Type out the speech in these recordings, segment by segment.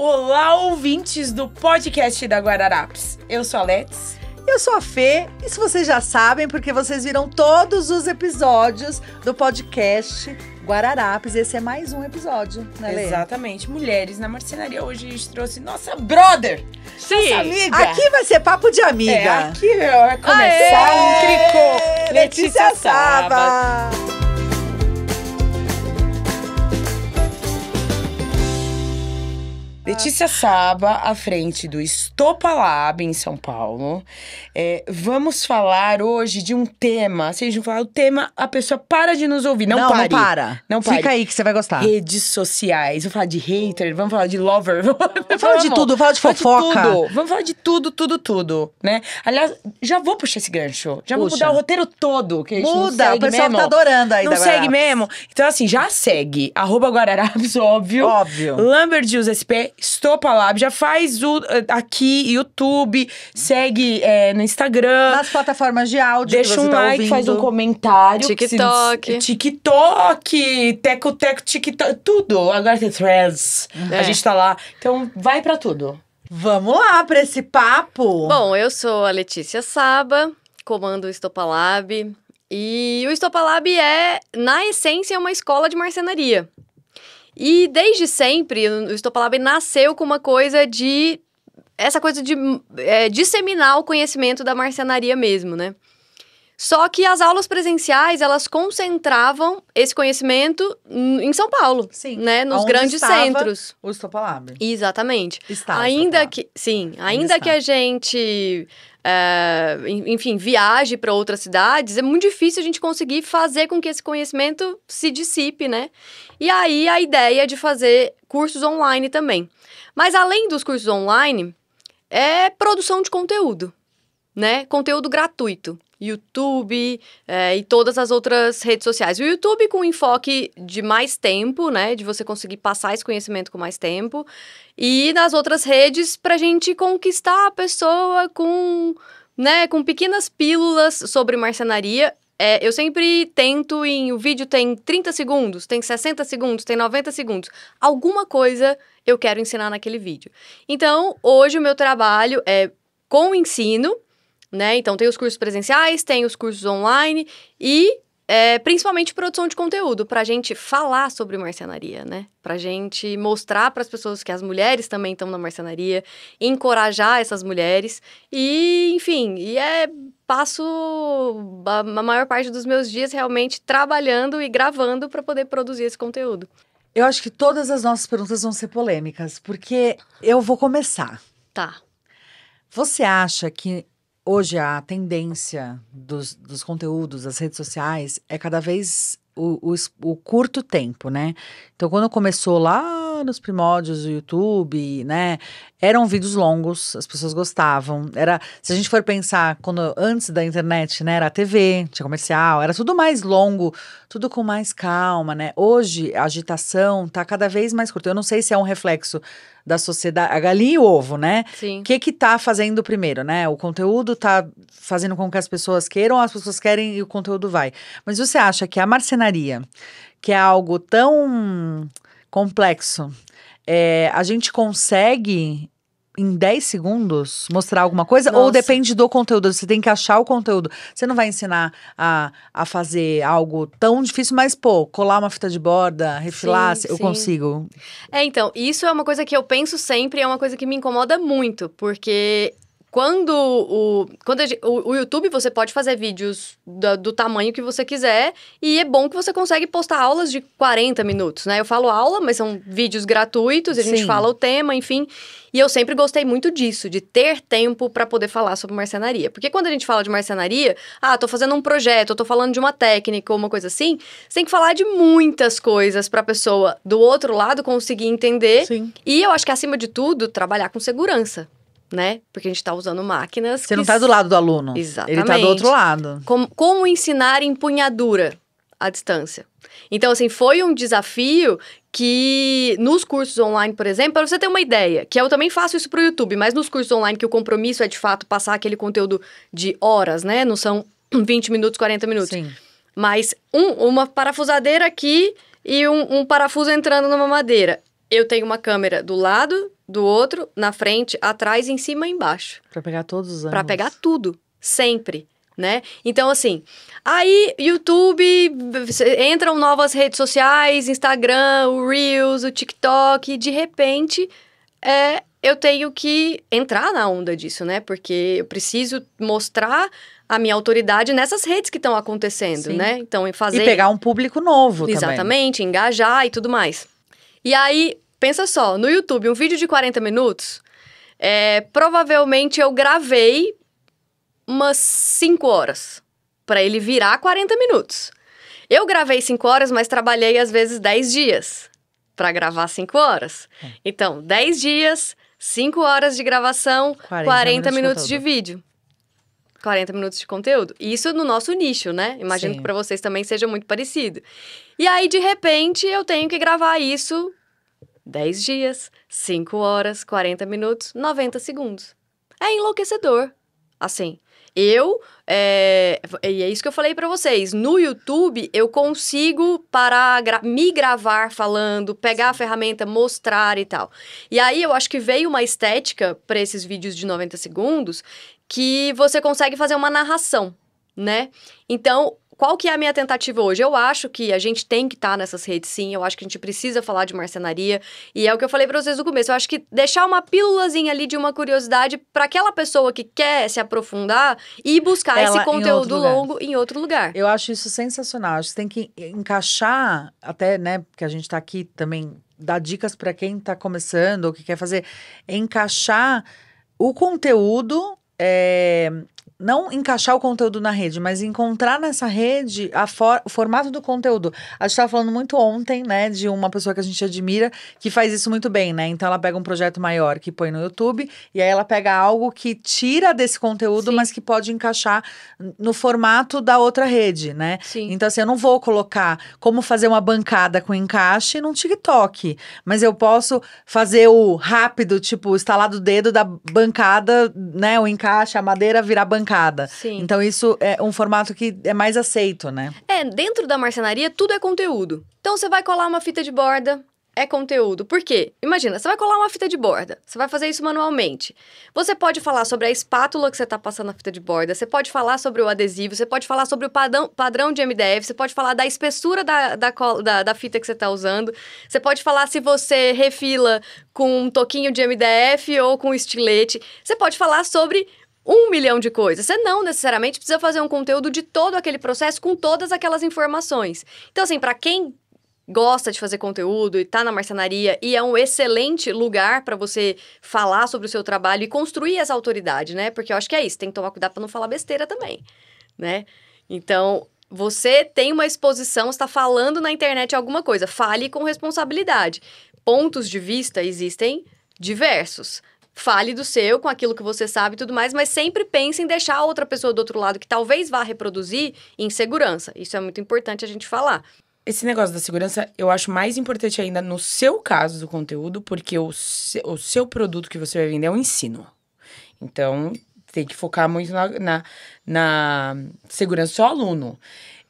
Olá, ouvintes do podcast da Guararapes. Eu sou a Let's. Eu sou a Fê, isso vocês já sabem, porque vocês viram todos os episódios do podcast Guararapes. Esse é mais um episódio, né, Lê? Exatamente. Mulheres na marcenaria. Hoje a gente trouxe nossa brother! Sim! Nossa amiga! Aqui vai ser papo de amiga. É, aqui vai começar Aê! um tricô. Letícia, Letícia Saba. Saba. Letícia Saba, à frente do Estopa Lab, em São Paulo. É, vamos falar hoje de um tema. Vocês vão falar o tema, a pessoa para de nos ouvir. Não, não pare. Não para. Não Fica aí que você vai gostar. Redes sociais. Vamos falar de hater, vamos falar de lover. Vamos falar de tudo, falar de fofoca. De tudo. Vamos falar de tudo, tudo, tudo, né? Aliás, já vou puxar esse gancho. Já Puxa. vou mudar o roteiro todo. Que Muda, o pessoal tá mesmo. tá adorando aí. Não segue mesmo. Então, assim, já segue. Arroba Guararapes, óbvio. Óbvio. Lambert SP Estopa Lab, já faz o, eh, aqui, YouTube, segue é, no Instagram. Nas plataformas de áudio. Deixa um tá like, ouvindo. faz um comentário. TikTok. Se, TikTok, Teco Teco, TikTok, tudo. Agora tem threads. Uhum. É. A gente tá lá. Então vai para tudo. Vamos lá para esse papo. Bom, eu sou a Letícia Saba, comando o Estopa Lab. E o Estopa Lab é, na essência, uma escola de marcenaria. E desde sempre, o Estopalab nasceu com uma coisa de. Essa coisa de é, disseminar o conhecimento da marcenaria mesmo, né? Só que as aulas presenciais, elas concentravam esse conhecimento em São Paulo, sim. né, nos Onde grandes centros. O Estopalab. Exatamente. Está ainda que, sim, ainda que a gente é, enfim, viaje para outras cidades, é muito difícil a gente conseguir fazer com que esse conhecimento se dissipe, né? E aí a ideia é de fazer cursos online também. Mas além dos cursos online, é produção de conteúdo, né? Conteúdo gratuito. YouTube é, e todas as outras redes sociais. O YouTube com enfoque de mais tempo, né? De você conseguir passar esse conhecimento com mais tempo. E nas outras redes, para a gente conquistar a pessoa com, né, com pequenas pílulas sobre marcenaria. É, eu sempre tento em. O vídeo tem 30 segundos, tem 60 segundos, tem 90 segundos. Alguma coisa eu quero ensinar naquele vídeo. Então, hoje o meu trabalho é com o ensino né? Então tem os cursos presenciais, tem os cursos online e é, principalmente produção de conteúdo, para a gente falar sobre marcenaria, né? Para a gente mostrar para as pessoas que as mulheres também estão na marcenaria, encorajar essas mulheres e, enfim, e é passo a, a maior parte dos meus dias realmente trabalhando e gravando para poder produzir esse conteúdo. Eu acho que todas as nossas perguntas vão ser polêmicas, porque eu vou começar. Tá. Você acha que hoje a tendência dos, dos conteúdos, das redes sociais, é cada vez o, o, o curto tempo, né? Então, quando começou lá nos primórdios do YouTube, né? Eram vídeos longos, as pessoas gostavam. Era, se a gente for pensar, quando antes da internet, né, era a TV, tinha comercial, era tudo mais longo, tudo com mais calma, né? Hoje a agitação tá cada vez mais curta. Eu não sei se é um reflexo da sociedade, a galinha e o ovo, né? Sim. O que que tá fazendo primeiro, né? O conteúdo tá fazendo com que as pessoas queiram, as pessoas querem e o conteúdo vai. Mas você acha que a marcenaria, que é algo tão Complexo. É, a gente consegue em 10 segundos mostrar alguma coisa? Nossa. Ou depende do conteúdo? Você tem que achar o conteúdo. Você não vai ensinar a, a fazer algo tão difícil, mas, pô, colar uma fita de borda, refilar, sim, eu sim. consigo. É, então, isso é uma coisa que eu penso sempre, é uma coisa que me incomoda muito, porque quando o, quando o, o, YouTube você pode fazer vídeos do, do, tamanho que você quiser e é bom que você consegue postar aulas de 40 minutos, né? Eu falo aula, mas são vídeos gratuitos, a gente fala o tema, enfim. E eu sempre gostei muito disso, de ter tempo para poder falar sobre marcenaria. Porque quando a gente fala de marcenaria, ah, tô fazendo um projeto, estou tô falando de uma técnica ou uma coisa assim, você tem que falar de muitas coisas para a pessoa do outro lado conseguir entender. Sim. E eu acho que acima de tudo, trabalhar com segurança né? Porque a gente está usando máquinas. Você que... não está do lado do aluno. Exatamente. Ele está do outro lado. Como, como ensinar empunhadura à distância? Então, assim, foi um desafio que nos cursos online, por exemplo, para você ter uma ideia, que eu também faço isso para o YouTube, mas nos cursos online que o compromisso é de fato passar aquele conteúdo de horas, né? Não são 20 minutos, 40 minutos. Sim. Mas um, uma parafusadeira aqui e um, um parafuso entrando numa madeira. Eu tenho uma câmera do lado do outro, na frente, atrás, em cima e embaixo. Para pegar todos os ângulos. Para pegar tudo, sempre. Né? Então, assim, aí YouTube, entram novas redes sociais, Instagram, o Reels, o TikTok, e de repente é, eu tenho que entrar na onda disso, né? Porque eu preciso mostrar a minha autoridade nessas redes que estão acontecendo, Sim. né? Então, fazer... E pegar um público novo Exatamente, também. engajar e tudo mais. E aí, Pensa só, no YouTube, um vídeo de 40 minutos, é, provavelmente eu gravei umas 5 horas para ele virar 40 minutos. Eu gravei 5 horas, mas trabalhei às vezes 10 dias para gravar 5 horas. É. Então, 10 dias, 5 horas de gravação, 40, 40 minutos, de, de, vídeo. 40 minutos de conteúdo. isso no nosso nicho, né? Imagino Sim. que para vocês também seja muito parecido. E aí, de repente, eu tenho que gravar isso 10 dias, 5 horas, 40 minutos, 90 segundos. É enlouquecedor. Assim, eu. É, e é isso que eu falei para vocês. No YouTube, eu consigo parar, me gravar falando, pegar a ferramenta, mostrar e tal. E aí eu acho que veio uma estética para esses vídeos de 90 segundos que você consegue fazer uma narração, né? Então, qual que é a minha tentativa hoje? Eu acho que a gente tem que estar tá nessas redes, sim. Eu acho que a gente precisa falar de marcenaria. E é o que eu falei para vocês no começo. Eu acho que deixar uma pílulazinha ali de uma curiosidade para aquela pessoa que quer se aprofundar e buscar Ela esse conteúdo em longo em outro lugar. Eu acho isso sensacional. Você tem que encaixar até, né? Porque a gente está aqui também dar dicas para quem está começando ou que quer fazer, encaixar o conteúdo é, não encaixar o conteúdo na rede, mas encontrar nessa rede a for, o formato do conteúdo. A gente estava falando muito ontem, né, de uma pessoa que a gente admira que faz isso muito bem, né? Então ela pega um projeto maior que põe no YouTube e aí ela pega algo que tira desse conteúdo, Sim. mas que pode encaixar no formato da outra rede, né? Sim. Então assim, eu não vou colocar como fazer uma bancada com encaixe no TikTok, mas eu posso fazer o rápido, tipo, instalar do dedo da bancada, né, o encaixe, a madeira virar bancada bancada. Sim. Então isso é um formato que é mais aceito, né? É, dentro da marcenaria tudo é conteúdo. Então você vai colar uma fita de borda, é conteúdo. Por quê? Imagina, você vai colar uma fita de borda, você vai fazer isso manualmente. Você pode falar sobre a espátula que você está passando a fita de borda, você pode falar sobre o adesivo, você pode falar sobre o padrão, padrão de MDF, você pode falar da espessura da, da, da, da fita que você está usando, você pode falar se você refila com um toquinho de MDF ou com estilete, você pode falar sobre um milhão de coisas. Você não necessariamente precisa fazer um conteúdo de todo aquele processo com todas aquelas informações. Então, assim, para quem gosta de fazer conteúdo e tá na marcenaria e é um excelente lugar para você falar sobre o seu trabalho e construir essa autoridade, né? Porque eu acho que é isso, tem que tomar cuidado para não falar besteira também, né? Então, você tem uma exposição, está falando na internet alguma coisa, fale com responsabilidade. Pontos de vista existem diversos, fale do seu, com aquilo que você sabe e tudo mais, mas sempre pense em deixar a outra pessoa do outro lado que talvez vá reproduzir em segurança. Isso é muito importante a gente falar. Esse negócio da segurança eu acho mais importante ainda no seu caso do conteúdo, porque o, se, o seu produto que você vai vender é o ensino. Então, tem que focar muito na, na, na segurança do seu aluno.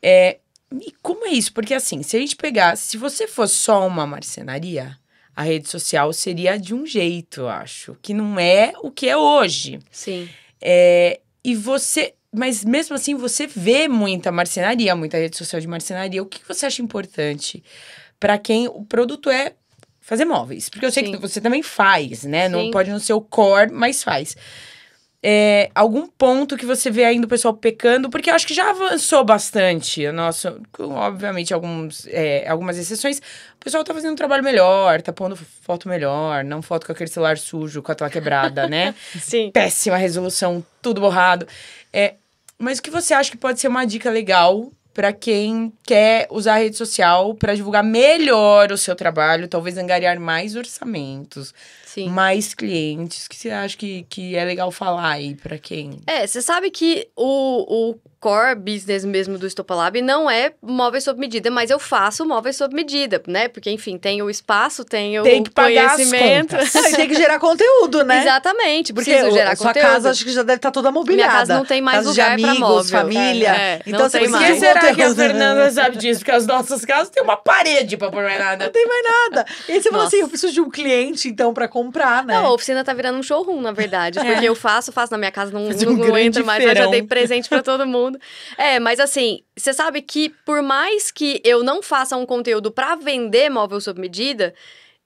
É, e como é isso? Porque assim, se a gente pegar, se você for só uma marcenaria, a rede social seria de um jeito, eu acho, que não é o que é hoje. Sim. É, e você, mas mesmo assim você vê muita marcenaria, muita rede social de marcenaria. O que você acha importante para quem o produto é fazer móveis? Porque eu sei Sim. que você também faz, né? Sim. Não pode não ser o core, mas faz é, algum ponto que você vê ainda o pessoal pecando, porque eu acho que já avançou bastante. O nosso, obviamente, alguns, é, algumas exceções. O pessoal tá fazendo um trabalho melhor, tá pondo foto melhor, não foto com aquele celular sujo, com a tela quebrada, né? Sim. Péssima resolução, tudo borrado. É, mas o que você acha que pode ser uma dica legal para quem quer usar a rede social para divulgar melhor o seu trabalho, talvez angariar mais orçamentos, Sim. mais clientes? O que você acha que, que é legal falar aí para quem? É, você sabe que o, o core business mesmo do Estopalab não é móveis sob medida, mas eu faço móveis sob medida, né? Porque, enfim, tem o espaço, tem o tem que pagar conhecimento. As contas. tem que gerar conteúdo, né? Exatamente, porque se eu gerar sua conteúdo... Sua casa acho que já deve estar tá toda mobiliada. Minha casa não tem mais casa lugar de amigos, móvel. família. É, é, então, você por será que a Fernanda né? sabe disso? Porque as nossas casas têm uma parede pra pôr mais nada. Não tem mais nada. E você Nossa. fala assim, eu preciso de um cliente, então, pra comprar, né? Não, a oficina tá virando um showroom, na verdade. É. Porque é. eu faço, faço na minha casa, não, um não, entra mais, eu já dei presente para todo mundo. É, mas assim, você sabe que por mais que eu não faça um conteúdo para vender móvel sob medida,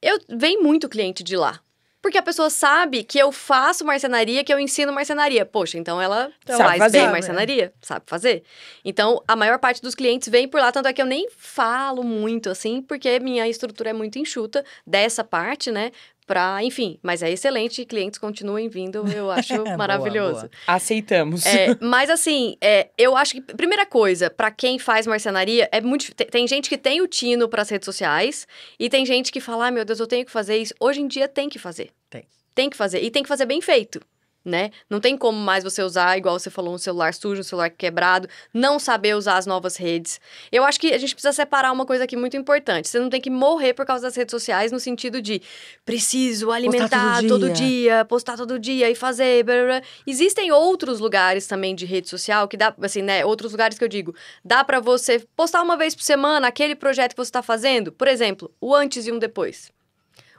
eu vem muito cliente de lá. Porque a pessoa sabe que eu faço marcenaria, que eu ensino marcenaria. Poxa, então ela então, faz fazer, bem marcenaria, né? sabe fazer. Então, a maior parte dos clientes vem por lá, tanto é que eu nem falo muito, assim, porque minha estrutura é muito enxuta dessa parte, né? para, enfim, mas é excelente, clientes continuem vindo, eu acho é, maravilhoso. boa, boa. Aceitamos. É, mas assim, é, eu acho que primeira coisa, para quem faz marcenaria, é muito tem, tem gente que tem o tino para as redes sociais e tem gente que fala: ah, "Meu Deus, eu tenho que fazer isso". Hoje em dia tem que fazer. Tem. Tem que fazer e tem que fazer bem feito né? Não tem como mais você usar, igual você falou, um celular sujo, um celular quebrado, não saber usar as novas redes. Eu acho que a gente precisa separar uma coisa aqui muito importante. Você não tem que morrer por causa das redes sociais no sentido de preciso alimentar postar todo, todo dia. dia. postar todo dia e fazer. Blá, blá. Existem outros lugares também de rede social que dá, assim, né? Outros lugares que eu digo, dá para você postar uma vez por semana aquele projeto que você está fazendo, por exemplo, o antes e um depois.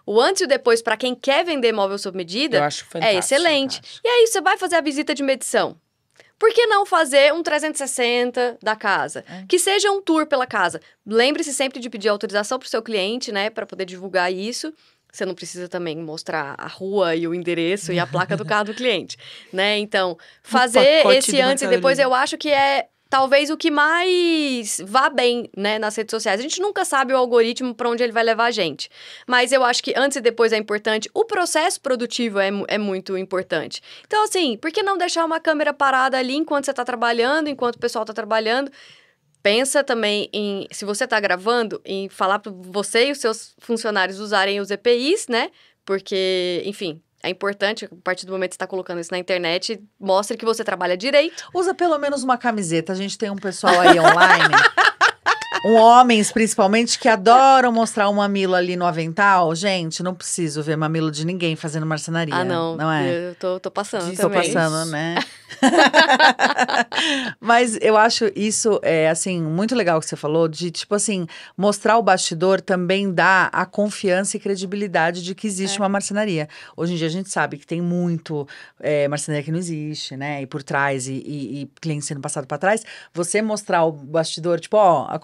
O antes e o depois, para quem quer vender móvel sob medida, é excelente. Fantástico. E aí, você vai fazer a visita de medição. Por que não fazer um 360 da casa? É. Que seja um tour pela casa. Lembre-se sempre de pedir autorização para o seu cliente, né, para poder divulgar isso. Você não precisa também mostrar a rua e o endereço e a placa do carro do cliente, né? Então, fazer esse antes e depois, eu acho que é talvez o que mais vá bem, né, nas redes sociais. A gente nunca sabe o algoritmo para onde ele vai levar a gente. Mas eu acho que antes e depois é importante. O processo produtivo é, é muito importante. Então, assim, por que não deixar uma câmera parada ali enquanto você está trabalhando, enquanto o pessoal está trabalhando? pensa também em, se você está gravando, em falar para você e os seus funcionários usarem os EPIs, né? Porque, enfim, é importante, a partir do momento que você está colocando isso na internet, mostre que você trabalha direito. Usa pelo menos uma camiseta. A gente tem um pessoal aí online um homens, principalmente, que adoram mostrar um mamilo ali no avental. Gente, não preciso ver mamilo de ninguém fazendo marcenaria. Ah, não. Não é? Eu tô, tô passando Diz, Tô passando, né? Mas eu acho isso, é, assim, muito legal que você falou, de, tipo assim, mostrar o bastidor também dá a confiança e credibilidade de que existe é. uma marcenaria. Hoje em dia a gente sabe que tem muito é, marcenaria que não existe, né? E por trás, e, e, e cliente sendo passado para trás. Você mostrar o bastidor, tipo, ó, a,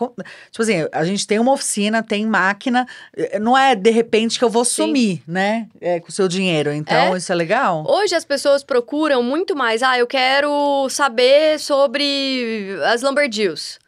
Tipo assim, a gente tem uma oficina, tem máquina, eh, não é de repente que eu vou sumir, Sim. né? É, com o seu dinheiro. Então, é. isso é legal? Hoje as pessoas procuram muito mais. Ah, eu quero saber sobre as Lamberdeals.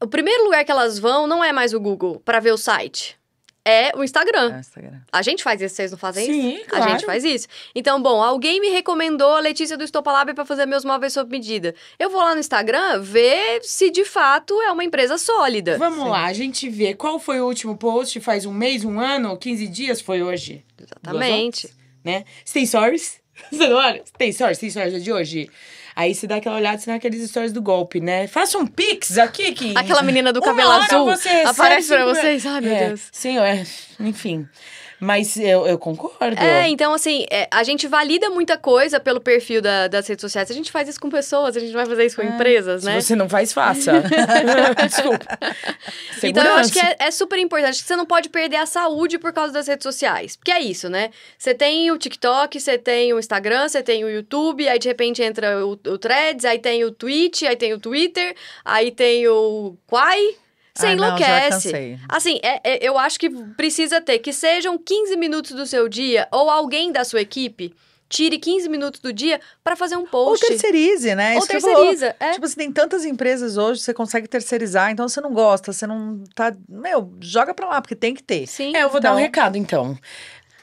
O primeiro lugar que elas vão não é mais o Google para ver o site é o Instagram. É o Instagram. A gente faz isso, vocês não fazem Sim, isso? Claro. A gente faz isso. Então, bom, alguém me recomendou a Letícia do Estopalab para fazer meus móveis sob medida. Eu vou lá no Instagram ver se de fato é uma empresa sólida. Vamos Sim. lá, a gente vê qual foi o último post, faz um mês, um ano, 15 dias foi hoje. Exatamente. né? Você tem stories? Você tem stories? Tem stories de hoje? Aí você dá aquela olhada, você naqueles stories do golpe, né? Faça um pix aqui que. Aquela menina do cabelo azul aparece pra vocês sabe? É, Deus. Sim, é. Enfim. Mas eu, eu concordo. É, então assim, é, a gente valida muita coisa pelo perfil da, das redes sociais. A gente faz isso com pessoas, a gente não vai fazer isso com é. empresas, né? Se você não faz, faça. Desculpa. Segurança. Então eu acho que é, é super importante. Acho que você não pode perder a saúde por causa das redes sociais. Porque é isso, né? Você tem o TikTok, você tem o Instagram, você tem o YouTube, aí de repente entra o, o Threads, aí tem o Twitch, aí tem o Twitter, aí tem o Quai. Você ah, enlouquece. Não, assim, é, é, eu acho que precisa ter que sejam 15 minutos do seu dia ou alguém da sua equipe tire 15 minutos do dia para fazer um post. Ou terceirize, né? Ou Isso terceiriza. É. Tipo, você tem tantas empresas hoje, você consegue terceirizar, então você não gosta, você não tá. Meu, joga pra lá, porque tem que ter. Sim. É, eu vou então... dar um então. recado então.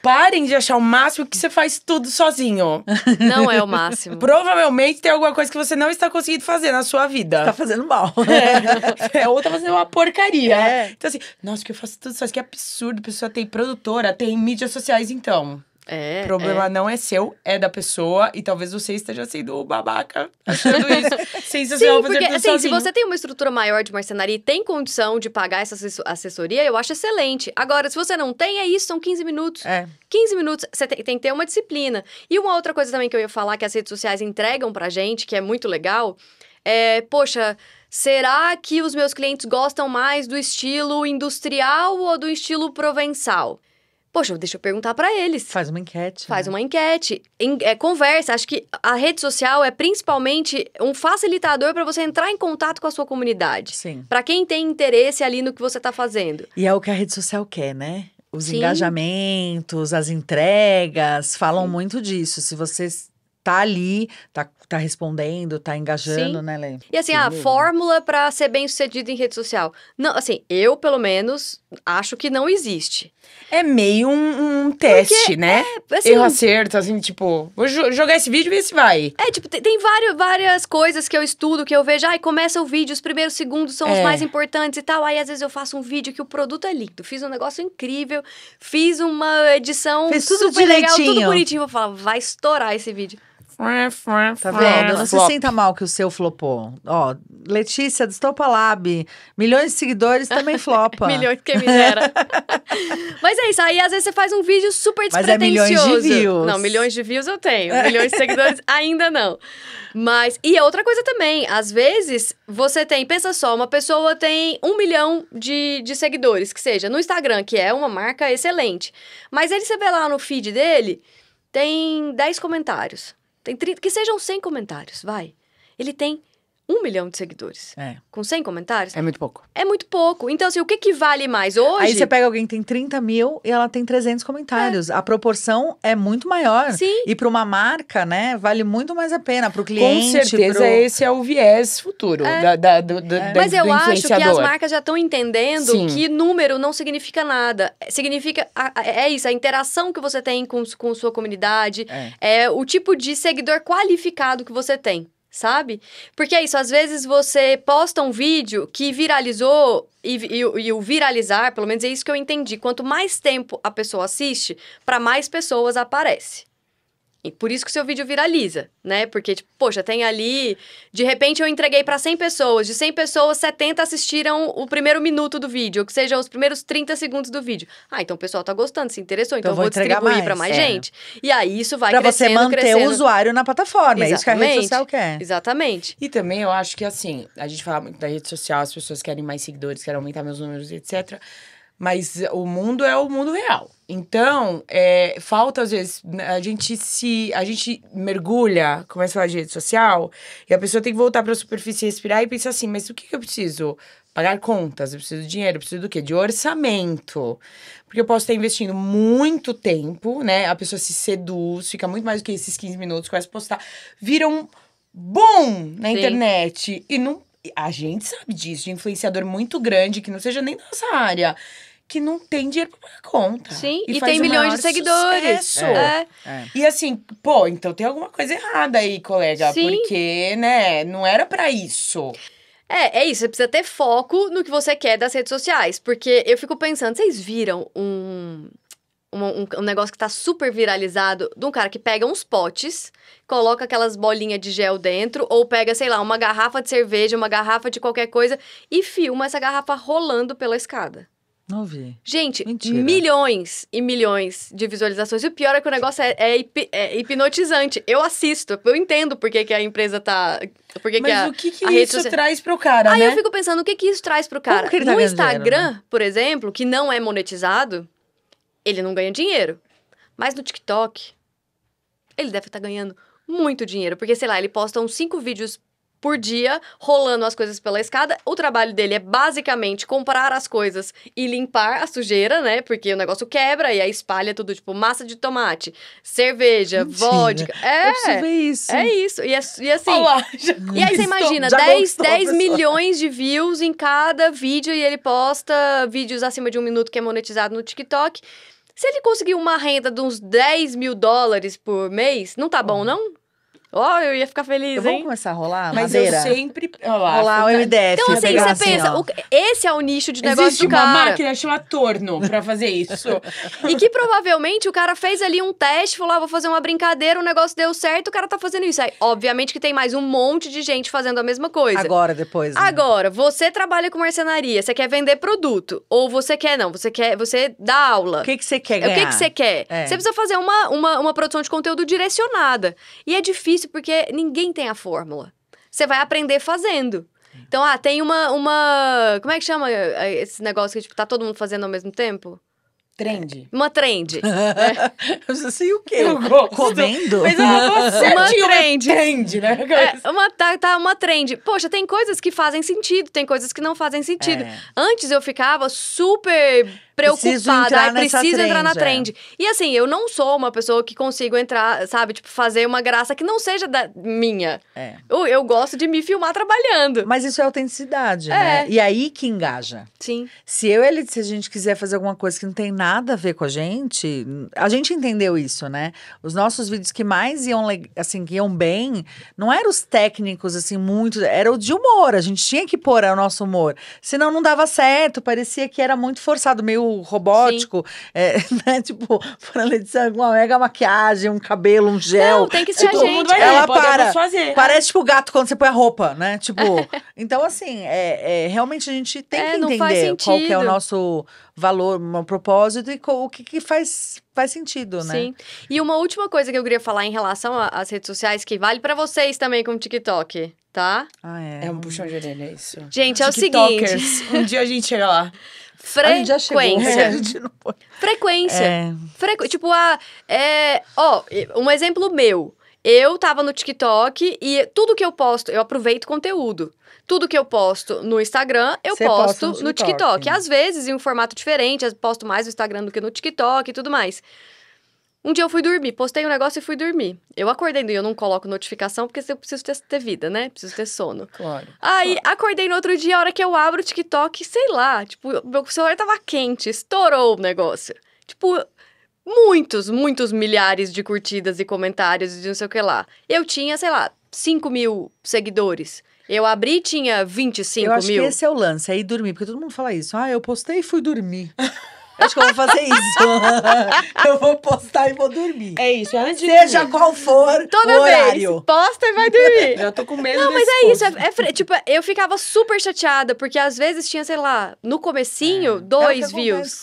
Parem de achar o máximo que você faz tudo sozinho. Não é o máximo. Provavelmente tem alguma coisa que você não está conseguindo fazer na sua vida. Tá fazendo mal. É. é ou fazendo uma porcaria. É. Então assim, nossa, que eu faço tudo sozinho, que absurdo. A pessoa tem produtora, tem mídias sociais então. É, o problema é. não é seu, é da pessoa, e talvez você esteja sendo babaca achando isso. Sim, porque, tá assim, sozinho. se você tem uma estrutura maior de marcenaria e tem condição de pagar essa assessoria, eu acho excelente. Agora, se você não tem, é isso, são 15 minutos. É. 15 minutos, você tem, tem que ter uma disciplina. E uma outra coisa também que eu ia falar, que as redes sociais entregam pra gente, que é muito legal, é, poxa, será que os meus clientes gostam mais do estilo industrial ou do estilo provençal? Poxa, deixa eu perguntar para eles. Faz uma enquete. Né? Faz né? uma enquete. Em, é, conversa. Acho que a rede social é principalmente um facilitador para você entrar em contato com a sua comunidade. Sim. Para quem tem interesse ali no que você está fazendo. E é o que a rede social quer, né? Os Sim. engajamentos, as entregas, falam Sim. muito disso. Se você tá ali, tá tá respondendo, tá engajando, Sim. né, Lê? E assim, Sim. a né? fórmula para ser bem sucedido em rede social. Não, assim, eu pelo menos acho que não existe. É meio um, um teste, Porque né? É, assim, Erro acerto, assim, tipo, vou jogar esse vídeo e ver se vai. É, tipo, tem, tem vários, várias coisas que eu estudo, que eu vejo, ai, começa o vídeo, os primeiros segundos são é. os mais importantes e tal. Aí, às vezes, eu faço um vídeo que o produto é lindo, fiz um negócio incrível, fiz uma edição Fez tudo super legal, tudo bonitinho. Vou falar, vai estourar esse vídeo. Tá vendo? Não se sinta mal que o seu flopou. Ó, Letícia do Stopalab, milhões de seguidores também flopa. milhões que me Mas é isso, aí às vezes você faz um vídeo super despretensioso. Mas é milhões de views. Não, milhões de views eu tenho, é. milhões de seguidores ainda não. Mas, e é outra coisa também, às vezes você tem, pensa só, uma pessoa tem um milhão de, de seguidores, que seja, no Instagram, que é uma marca excelente. Mas ele, você vê lá no feed dele, tem 10 comentários. Tem 30, que sejam 100 comentários, vai. Ele tem um milhão de seguidores. É. Com 100 comentários. É muito pouco. É muito pouco. Então, assim, o que, que vale mais hoje? Aí você pega alguém que tem 30 mil e ela tem 300 comentários. É. A proporção é muito maior. Sim. E para uma marca, né, vale muito mais a pena. Para o cliente. Com certeza, pro... esse é o viés futuro é. da, da, do, é. da, Mas eu acho que as marcas já estão entendendo Sim. que número não significa nada. É, significa. É isso, a interação que você tem com, com sua comunidade, é. é o tipo de seguidor qualificado que você tem sabe? Porque é isso, às vezes você posta um vídeo que viralizou e, e, e, o viralizar, pelo menos é isso que eu entendi. Quanto mais tempo a pessoa assiste, para mais pessoas aparece. E por isso que o seu vídeo viraliza, né? Porque, tipo, poxa, tem ali. De repente eu entreguei para 100 pessoas. De 100 pessoas, 70 assistiram o primeiro minuto do vídeo, ou que seja, os primeiros 30 segundos do vídeo. Ah, então o pessoal tá gostando, se interessou, então, então eu vou distribuir para mais, mais é. gente. E aí isso vai pra crescendo. Pra você manter crescendo. o usuário na plataforma. Exatamente. É isso que a rede social quer. Exatamente. E também eu acho que, assim, a gente fala muito da rede social, as pessoas querem mais seguidores, querem aumentar meus números, etc. Mas o mundo é o mundo real. Então, é, falta às vezes, né, a gente se. A gente mergulha, começa a falar de rede social, e a pessoa tem que voltar para a superfície respirar e pensar assim: mas o que, que eu preciso? Pagar contas, eu preciso de dinheiro, eu preciso do quê? De orçamento. Porque eu posso estar investindo muito tempo, né? A pessoa se seduz, fica muito mais do que esses 15 minutos, começa a postar. Vira um boom na Sim. internet. E não. A gente sabe disso, de influenciador muito grande, que não seja nem nossa área que não tem dinheiro pra conta. Sim, e, e tem milhões de seguidores. É. é. E assim, pô, então tem alguma coisa errada aí, colega. Sim. Porque, né, não era para isso. É, é isso. Você precisa ter foco no que você quer das redes sociais. Porque eu fico pensando, vocês viram um, um, um, negócio que tá super viralizado de um cara que pega uns potes, coloca aquelas bolinhas de gel dentro, ou pega, sei lá, uma garrafa de cerveja, uma garrafa de qualquer coisa, e filma essa garrafa rolando pela escada. Não vi. Gente, Mentira. milhões e milhões de visualizações. E o pior é que o negócio é, é, hip, é hipnotizante. Eu assisto, eu entendo porque que a empresa tá. Porque Mas que a, o que, que a isso social... traz pro cara, Aí né? eu fico pensando, o que, que isso traz pro cara? Tá no Instagram, dinheiro, né? por exemplo, que não é monetizado, ele não ganha dinheiro. Mas no TikTok, ele deve estar tá ganhando muito dinheiro. Porque, sei lá, ele posta uns cinco vídeos por dia rolando as coisas pela escada. O trabalho dele é basicamente comprar as coisas e limpar a sujeira, né? Porque o negócio quebra e aí espalha tudo, tipo, massa de tomate, cerveja, Mentira. vodka. É. Eu ver isso. É isso. E, é, e é assim. Olá, e aí você imagina, 10, gostou, 10 milhões de views em cada vídeo e ele posta vídeos acima de um minuto que é monetizado no TikTok. Se ele conseguir uma renda de uns 10 mil dólares por mês, não tá bom, hum. não? Ó, oh, eu ia ficar feliz, Vamos hein? começar a rolar? Mas madeira. eu sempre... Olá, Olá assim, assim, o MDF. Então, assim, você pensa, assim, o... esse é o nicho de negócio Existe do cara. Existe uma máquina chama torno pra fazer isso. e que provavelmente o cara fez ali um teste, falou, ah, vou fazer uma brincadeira, o negócio deu certo, o cara tá fazendo isso. Aí, obviamente que tem mais um monte de gente fazendo a mesma coisa. Agora, depois. Né? Agora, você trabalha com marcenaria, você quer vender produto. Ou você quer, não, você quer, você dá aula. O que, que você quer ganhar? É, o que, que você quer? É. Você precisa fazer uma, uma, uma produção de conteúdo direcionada. E é difícil difícil porque ninguém tem a fórmula. Você vai aprender fazendo. Então, ah, tem uma, uma. Como é que chama eh, eh, esse negócio que, tipo, tá todo mundo fazendo ao mesmo tempo? Trend. É, uma trend. né? Eu sei o quê? Eu Comendo? Mas eu não uma trend. Uma trend, né? É, uma, tá, tá, uma trend. Poxa, tem coisas que fazem sentido, tem coisas que não fazem sentido. É. Antes eu ficava super preocupada, ai, preciso entrar na é. trend. É. E assim, eu não sou uma pessoa que consigo entrar, sabe, tipo, fazer uma graça que não seja da minha. É. Eu, eu gosto de me filmar trabalhando. Mas isso é autenticidade, é. né? E aí que engaja. Sim. Se eu ele se a gente quiser fazer alguma coisa que não tem nada a ver com a gente, a gente entendeu isso, né? Os nossos vídeos que mais iam assim, que iam bem, não eram os técnicos assim muito, era o de humor, a gente tinha que pôr o nosso humor. Senão não dava certo, parecia que era muito forçado, meio robótico. É, né? Tipo, Fernanda de Sangue, uma mega maquiagem, um cabelo, um gel. Não, tem que ser tipo, a gente. Ela é, para. Fazer. Parece tipo gato quando você põe a roupa, né? Tipo, então assim, é, é, realmente a gente tem é, que entender qual que é o nosso valor, o propósito e o que, que faz faz sentido, né? Sim. E uma última coisa que eu queria falar em relação às redes sociais que vale para vocês também com o TikTok, tá? Ah, é. É um puxão de orelha é isso. Gente, é o seguinte, um dia a gente chega lá. Frequência. Frequência. A gente Frequência. É. Frequ... Tipo, a. Ah, é... Ó, um exemplo meu. Eu tava no TikTok e tudo que eu posto, eu aproveito conteúdo. Tudo que eu posto no Instagram, eu Cê posto no TikTok. No TikTok. Às vezes, em um formato diferente, eu posto mais no Instagram do que no TikTok e tudo mais. Um dia eu fui dormir, postei um negócio e fui dormir. Eu acordei e eu não coloco notificação porque eu preciso ter, ter vida, né? Preciso ter sono. Claro. Aí claro. acordei no outro dia, a hora que eu abro o TikTok, sei lá, tipo, meu celular tava quente, estourou o negócio. Tipo, muitos, muitos milhares de curtidas e comentários e não sei o que lá. Eu tinha, sei lá, 5 mil seguidores. Eu abri tinha 25 mil. Eu acho mil. que esse é o lance, aí é dormir. Porque todo mundo fala isso. Ah, eu postei e fui dormir. Acho que eu vou fazer isso. eu vou postar e vou dormir. É isso, antes de Seja dormir. qual for Toda o horário. Vez, posta e vai dormir. Já tô com medo Não, mas é posto. isso. É, é, tipo, eu ficava super chateada, porque às vezes tinha, sei lá, no comecinho, é. dois é views.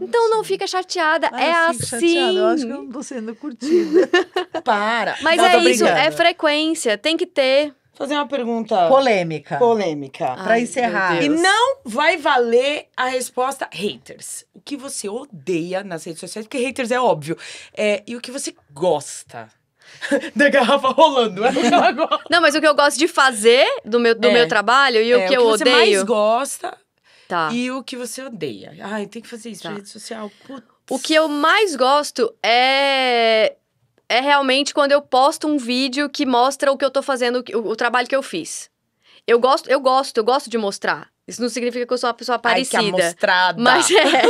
Então não fica chateada, ah, é assim. Chateada. Eu acho que assim. eu não tô sendo curtida. Para. Mas não, é isso, é frequência, tem que ter fazer uma pergunta. Polêmica. Polêmica. Ah, Para encerrar. E não vai valer a resposta haters. O que você odeia nas redes sociais, porque haters é óbvio. É, e o que você gosta da garrafa rolando. É o que ela gosta. Não, mas o que eu gosto de fazer do meu, do é. meu trabalho e é, o que eu odeio. O que você mais gosta tá. e o que você odeia. Ai, tem que fazer isso tá. rede social. Putz. O que eu mais gosto é é realmente quando eu posto um vídeo que mostra o que eu tô fazendo, o, o trabalho que eu fiz. Eu gosto, eu gosto, eu gosto de mostrar. Isso não significa que eu sou uma pessoa parecida. Ai, que amostrada. Mas é.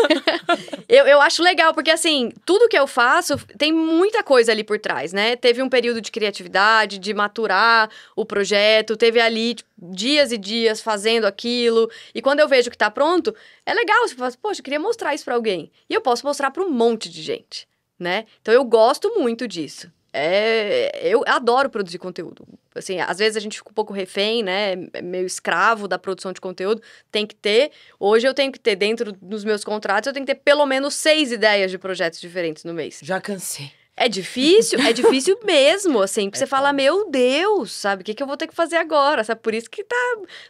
eu, eu acho legal, porque assim, tudo que eu faço tem muita coisa ali por trás, né? Teve um período de criatividade, de maturar o projeto, teve ali tipo, dias e dias fazendo aquilo. E quando eu vejo que tá pronto, é legal. Você fala, poxa, eu queria mostrar isso pra alguém. E eu posso mostrar para um monte de gente né? Então eu gosto muito disso. É, eu adoro produzir conteúdo. Assim, às vezes a gente fica um pouco refém, né? É meio escravo da produção de conteúdo. Tem que ter. Hoje eu tenho que ter, dentro dos meus contratos, eu tenho que ter pelo menos seis ideias de projetos diferentes no mês. Já cansei. É difícil, é difícil mesmo, assim, porque é você foda. fala, meu Deus, sabe, o que, que eu vou ter que fazer agora? Sabe, por isso que tá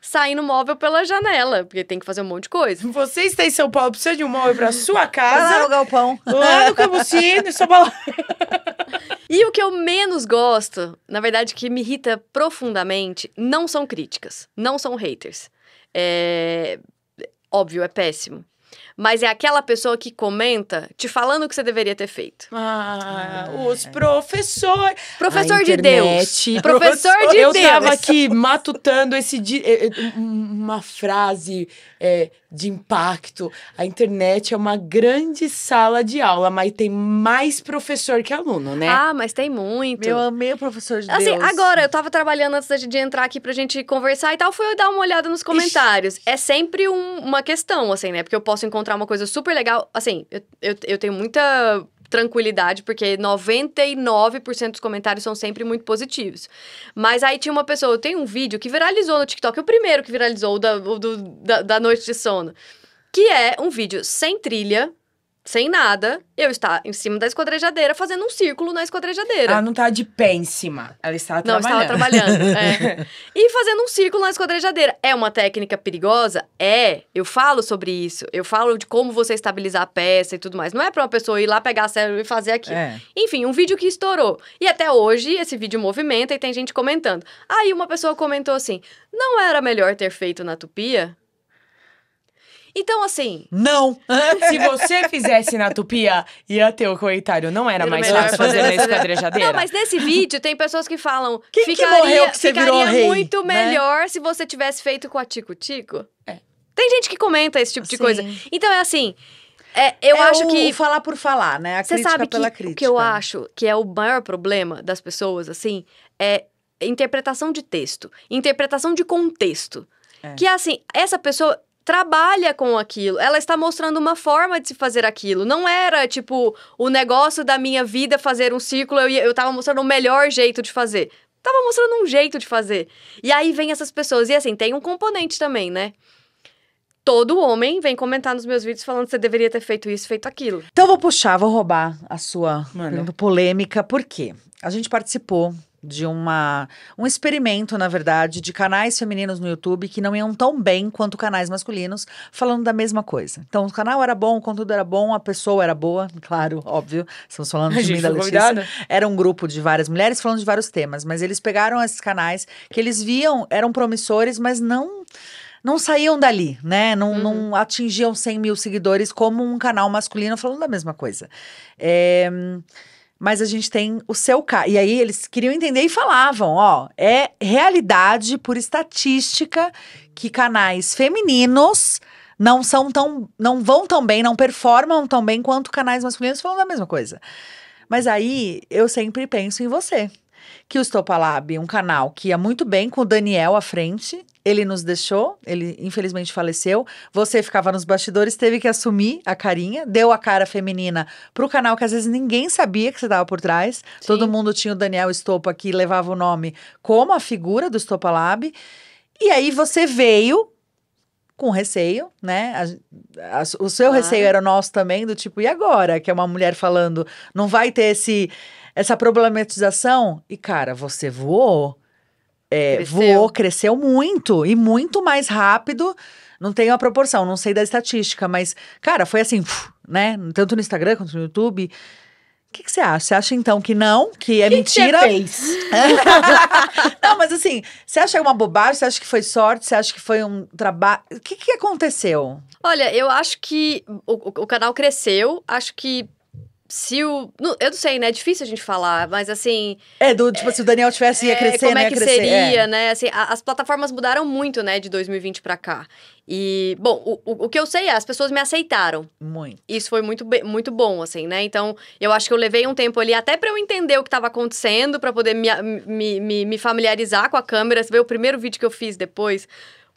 saindo móvel pela janela, porque tem que fazer um monte de coisa. Você está em São Paulo, precisa de um móvel pra sua casa. Lá no galpão. Lá no Camucino, em São Paulo. E o que eu menos gosto, na verdade, que me irrita profundamente, não são críticas, não são haters. É... Óbvio, é péssimo mas é aquela pessoa que comenta te falando o que você deveria ter feito. Ah, ah os professores. É. Professor de Deus. Professor de eu Deus. Eu estava aqui matutando esse eh, eh, uma frase é, de impacto. A internet é uma grande sala de aula, mas tem mais professor que aluno, né? Ah, mas tem muito. Eu amei o professor de assim, Deus. agora, eu tava trabalhando antes de entrar aqui pra gente conversar e tal, fui dar uma olhada nos comentários. Ixi. É sempre um, uma questão, assim, né? Porque eu posso encontrar uma coisa super legal. Assim, eu, eu, eu tenho muita tranquilidade, porque 99% dos comentários são sempre muito positivos. Mas aí tinha uma pessoa, eu tenho um vídeo que viralizou no TikTok, o primeiro que viralizou da, do, da, da noite de sono, que é um vídeo sem trilha, sem nada, eu estar em cima da esquadrejadeira fazendo um círculo na esquadrejadeira. Ela não tá de pé em cima, ela estava trabalhando. Não, estava trabalhando, é. E fazendo um círculo na esquadrejadeira. É uma técnica perigosa? É, eu falo sobre isso. Eu falo de como você estabilizar a peça e tudo mais. Não é para uma pessoa ir lá pegar a célula e fazer aquilo. É. Enfim, um vídeo que estourou. E até hoje, esse vídeo movimenta e tem gente comentando. Aí uma pessoa comentou assim, não era melhor ter feito na tupia? Então, assim. Não! Se você fizesse na tupia, ia ter o coitado Não era, mais fácil fazer na esquadrejadeira. Não, mas nesse vídeo tem pessoas que falam. Quem ficaria, que morreu que você ficaria virou rei, muito né? melhor se você tivesse feito com a Tico Tico. É. Tem gente que comenta esse tipo de coisa. Então é assim. É, eu é acho o, que. O falar por falar, né? A Você crítica sabe que, crítica. O que eu acho que é o maior problema das pessoas, assim, é interpretação de texto, interpretação de contexto. É. Que é assim, essa pessoa trabalha com aquilo. Ela está mostrando uma forma de se fazer aquilo. Não era, tipo, o negócio da minha vida fazer um círculo, eu, ia, eu tava mostrando o melhor jeito de fazer. Tava mostrando um jeito de fazer. E aí vem essas pessoas. E assim, tem um componente também, né? Todo homem vem comentar nos meus vídeos falando que você deveria ter feito isso, feito aquilo. Então vou puxar, vou roubar a sua polêmica, porque a gente participou de uma um experimento, na verdade, de canais femininos no YouTube que não iam tão bem quanto canais masculinos falando da mesma coisa. Então, o canal era bom, o conteúdo era bom, a pessoa era boa, claro, óbvio. Estamos falando de mim da Letícia. Era um grupo de várias mulheres falando de vários temas, mas eles pegaram esses canais que eles viam eram promissores, mas não não saíam dali, né? Não, uhum. não atingiam 100 mil seguidores como um canal masculino falando da mesma coisa. É mas a gente tem o seu caso. E aí eles queriam entender e falavam, ó, é realidade por estatística que canais femininos não são tão, não vão tão bem, não performam tão bem quanto canais masculinos falando a mesma coisa. Mas aí eu sempre penso em você que o Estopa Lab, um canal que ia muito bem com o Daniel à frente, ele nos deixou, ele infelizmente faleceu. Você ficava nos bastidores, teve que assumir a carinha, deu a cara feminina pro canal que às vezes ninguém sabia que você estava por trás. Sim. Todo mundo tinha o Daniel Estopa que levava o nome como a figura do Estopa Lab. E aí você veio com receio, né? A, a, o seu claro. receio era o nosso também, do tipo, e agora? Que é uma mulher falando, não vai ter esse, essa problematização. E, cara, você voou. É, cresceu. voou, cresceu muito e muito mais rápido. Não tenho a proporção, não sei da estatística, mas, cara, foi assim, né? Tanto no Instagram quanto no YouTube. O que, que, você acha? Você acha então que não? Que é que mentira? Que fez? não, mas assim, você acha uma bobagem? Você acha que foi sorte? Você acha que foi um trabalho? O que, que aconteceu? Olha, eu acho que o, o canal cresceu. Acho que se o. eu não sei, né? É difícil a gente falar, mas assim. É, do, tipo, é, se o Daniel tivesse, ia é, crescer, Como né? é que crescer, seria, é. né? Assim, a, as plataformas mudaram muito, né, de 2020 pra cá. E, bom, o, o que eu sei é, as pessoas me aceitaram. Muito. Isso foi muito, muito bom, assim, né? Então, eu acho que eu levei um tempo ali até para eu entender o que estava acontecendo, para poder me, me, me, me, familiarizar com a câmera. Você vê o primeiro vídeo que eu fiz depois.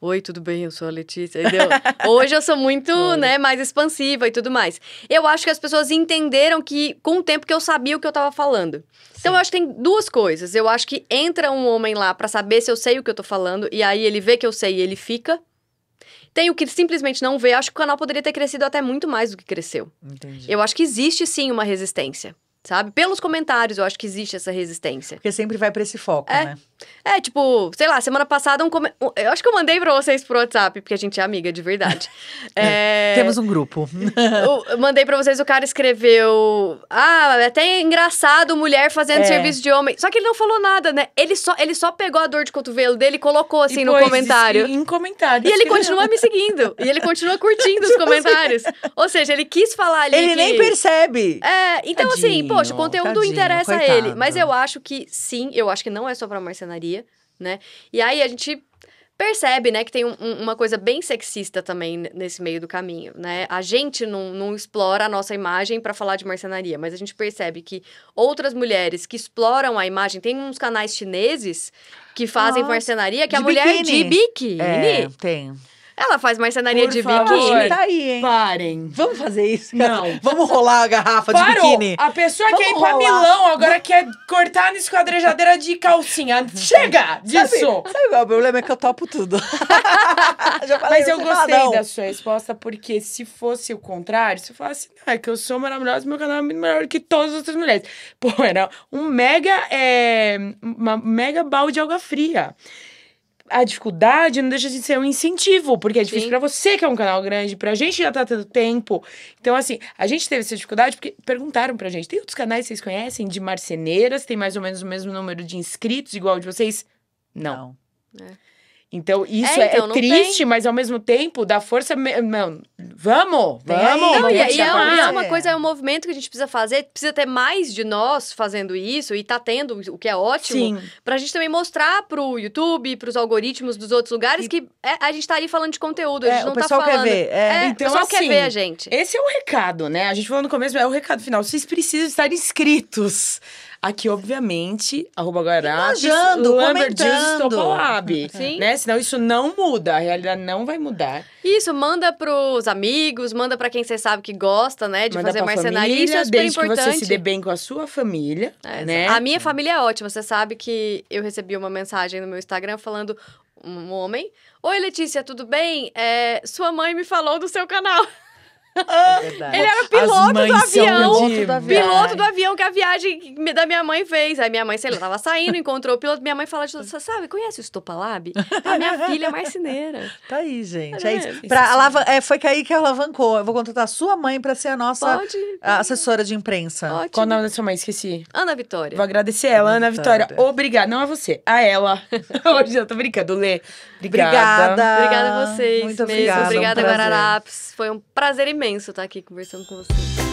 Oi, tudo bem? Eu sou a Letícia. Entendeu? Hoje eu sou muito, Oi. né, mais expansiva e tudo mais. Eu acho que as pessoas entenderam que, com o tempo, que eu sabia o que eu estava falando. Então, Sim. Então, eu acho que tem duas coisas. Eu acho que entra um homem lá para saber se eu sei o que eu tô falando, e aí ele vê que eu sei e ele fica. Tem o que simplesmente não vê. Acho que o canal poderia ter crescido até muito mais do que cresceu. Entendi. Eu acho que existe sim uma resistência, sabe? Pelos comentários, eu acho que existe essa resistência. Porque sempre vai para esse foco, é. né? É, tipo, sei lá, semana passada um come... Eu acho que eu mandei pra vocês pro WhatsApp, porque a gente é amiga de verdade. É, é... Temos um grupo. eu mandei pra vocês, o cara escreveu. Ah, é até engraçado mulher fazendo é. serviço de homem. Só que ele não falou nada, né? Ele só, ele só pegou a dor de cotovelo dele e colocou assim e no comentário. Em comentário. E ele continua me seguindo. E ele continua curtindo os comentários. Ou seja, ele quis falar ali. Ele que... nem percebe. É, então tadinho, assim, poxa, o conteúdo tadinho, interessa coitado. a ele. Mas eu acho que sim, eu acho que não é só pra marcenaria maçonaria, né? E aí a gente percebe, né, que tem um, uma coisa bem sexista também nesse meio do caminho, né? A gente não, não explora a nossa imagem para falar de marcenaria, mas a gente percebe que outras mulheres que exploram a imagem, tem uns canais chineses que fazem ah, marcenaria que a é biquíni. mulher de biquíni. É, tem. Ela faz marcenaria de biquíni. Tá aí, hein? Parem. Vamos fazer isso? Não. Vamos rolar a garrafa Parou. de biquíni? A pessoa Vamos quer ir pra Milão, agora quer cortar na esquadrejadeira de calcinha. Chega disso! Sabe, sabe qual é o problema? É que eu topo tudo. falei, Mas eu gostei ah, da sua resposta, porque se fosse o contrário, se eu falasse, assim, não, é que eu sou maravilhosa, meu canal é muito melhor que todas as outras mulheres. Pô, era um mega, é, uma mega balde de água fria a dificuldade não deixa de ser um incentivo, porque é difícil para você, que é um canal grande, pra gente já tá tendo tempo. Então, assim, a gente teve essa dificuldade porque perguntaram pra gente: tem outros canais que vocês conhecem de marceneiras, tem mais ou menos o mesmo número de inscritos, igual de vocês? Não. não. É. Então, isso é, é, é então, é triste, tem. mas ao mesmo tempo dá força. Não, vamos, vamos! Não, e, é e é, uma, é, uma coisa, é um movimento que a gente precisa fazer, precisa ter mais de nós fazendo isso, e tá tendo, o que é ótimo, Sim. pra gente também mostrar pro YouTube, pros algoritmos dos outros lugares, e... que a gente tá ali falando de conteúdo, a gente é, não o tá falando. Quer ver. É, então, o pessoal assim, quer ver a gente. Esse é o recado, né? A gente falou no começo, é o recado final. Vocês precisam estar inscritos. Aqui, obviamente, arroba Guarapes, Lamberjuice, Topolab. É, sim. Né? Senão isso não muda, a realidade não vai mudar. Isso, manda pros amigos, manda para quem você sabe que gosta, né, de manda fazer marcenaria, isso é super desde importante. que você se dê bem com a sua família, é, né? A minha família é ótima, você sabe que eu recebi uma mensagem no meu Instagram falando um homem. Oi, Letícia, tudo bem? É, sua mãe me falou do seu canal. É ele era piloto do avião, piloto do avião. Piloto do é. avião que a viagem da minha mãe fez. Aí minha mãe, sei lá, tava saindo, encontrou o piloto. Minha mãe fala, sabe, conhece o Stopalab? A ah, minha filha é marceneira. Tá aí, gente. É, é isso. Pra, é alava... Assim. é, foi que aí que alavancou. Eu vou contratar sua mãe pra ser a nossa Pode. assessora de imprensa. Ótimo. Qual o nome da sua mãe? Esqueci. Ana Vitória. Vou agradecer ela, Ana, Ana Vitória. Vitória. Obrigada. Não a você, a ela. Hoje eu tô brincando, Lê. Obrigada. Obrigada. a vocês. Muito mesmo. Obrigada, é um Guararapes. Foi um prazer imenso estar aqui conversando com vocês.